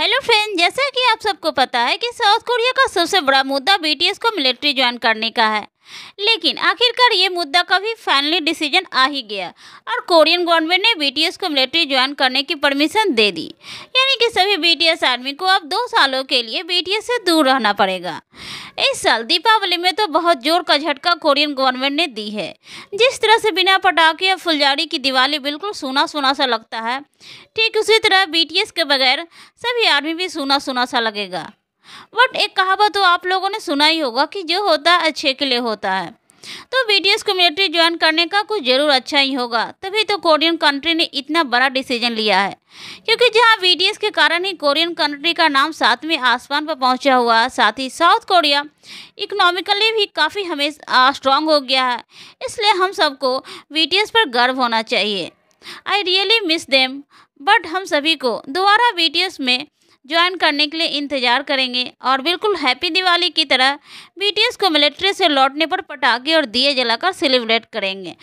hello friend जैसा कि आप सबको पता है कि साउथ कोरिया का सबसे बड़ा मुद्दा बीटीएस को मिलिट्री ज्वाइन करने का है लेकिन आखिरकार ये मुद्दा का भी फाइनली डिसीजन आ ही गया और कोरियन गवर्नमेंट ने बीटीएस को मिलिट्री ज्वाइन करने की परमिशन दे दी यानी कि सभी बीटीएस आर्मी को अब दो सालों के लिए बीटीएस से दूर रहना पड़ेगा इस साल दीपावली में तो बहुत जोर का झटका कोरियन गवर्नमेंट ने दी है जिस तरह से बिना पटाखे या फुलझाड़ी की दिवाली बिल्कुल सुना सुना सा लगता है ठीक उसी तरह बीटीएस के बगैर सभी आर्मी भी सुना सुना सा लगेगा बट एक कहावत तो आप लोगों ने सुना ही होगा कि जो होता है अच्छे के लिए होता है तो बी कम्युनिटी ज्वाइन करने का कुछ ज़रूर अच्छा ही होगा तभी तो कोरियन कंट्री ने इतना बड़ा डिसीजन लिया है क्योंकि जहां बी के कारण ही कोरियन कंट्री का नाम सातवें आसमान पर पहुंचा हुआ है साथ ही साउथ कोरिया इकोनॉमिकली भी काफ़ी हमें स्ट्रांग हो गया है इसलिए हम सबको बी पर गर्व होना चाहिए I really miss them but हम सभी को दोबारा बी में ज्वाइन करने के लिए इंतजार करेंगे और बिल्कुल हैप्पी दिवाली की तरह बीटीएस को मिलिट्री से लौटने पर पटाखे और दिए जलाकर सेलिब्रेट करेंगे